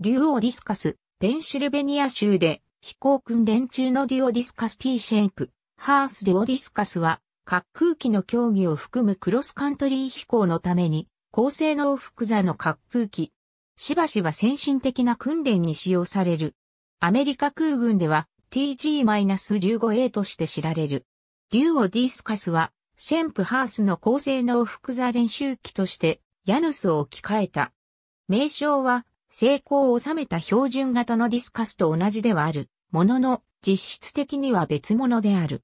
デュオディスカス、ペンシルベニア州で飛行訓練中のデュオディスカス T シェイプ、ハースデュオディスカスは、滑空機の競技を含むクロスカントリー飛行のために、高性能複座の滑空機。しばしば先進的な訓練に使用される。アメリカ空軍では TG-15A として知られる。デュオディスカスは、シェンプハースの高性能複座練習機として、ヤヌスを置き換えた。名称は、成功を収めた標準型のディスカスと同じではある、ものの、実質的には別物である。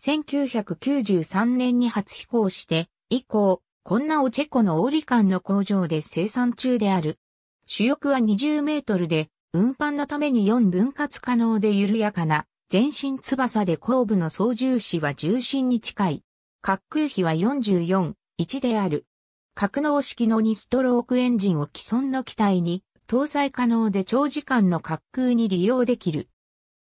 1993年に初飛行して、以降、こんなをチェコのオーリカンの工場で生産中である。主翼は20メートルで、運搬のために4分割可能で緩やかな、全身翼で後部の操縦士は重心に近い。滑空比は44、1である。格納式の2ストロークエンジンを既存の機体に搭載可能で長時間の滑空に利用できる。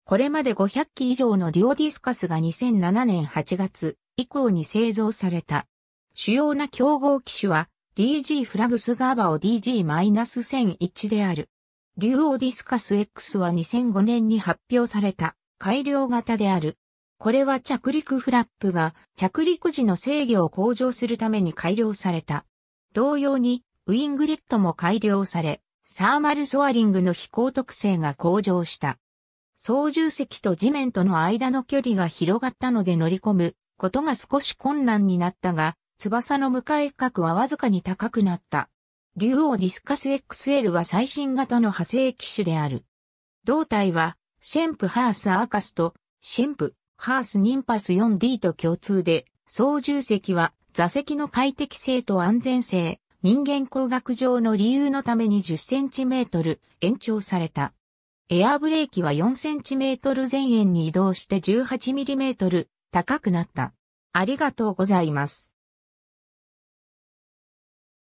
これまで500機以上のデュオディスカスが2007年8月以降に製造された。主要な競合機種は DG フラグスガーバオ DG-1001 である。デュオディスカス X は2005年に発表された改良型である。これは着陸フラップが着陸時の制御を向上するために改良された。同様に、ウィングレットも改良され、サーマルソアリングの飛行特性が向上した。操縦席と地面との間の距離が広がったので乗り込むことが少し困難になったが、翼の向かい角はわずかに高くなった。ュウオディスカス XL は最新型の派生機種である。胴体は、シェンプハースアーカスと、シェンプハースニンパス 4D と共通で、操縦席は座席の快適性と安全性、人間工学上の理由のために10センチメートル延長された。エアブレーキは4センチメートル前円に移動して18ミリメートル高くなった。ありがとうございます。